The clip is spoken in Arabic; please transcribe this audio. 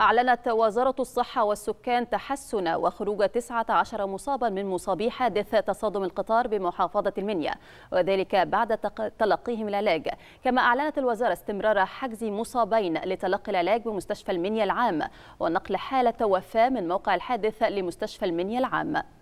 أعلنت وزارة الصحة والسكان تحسن وخروج 19 مصابا من مصابي حادث تصادم القطار بمحافظة المنيا وذلك بعد تلقيهم العلاج كما أعلنت الوزارة استمرار حجز مصابين لتلقي العلاج بمستشفى المنيا العام ونقل حالة وفاة من موقع الحادث لمستشفى المنيا العام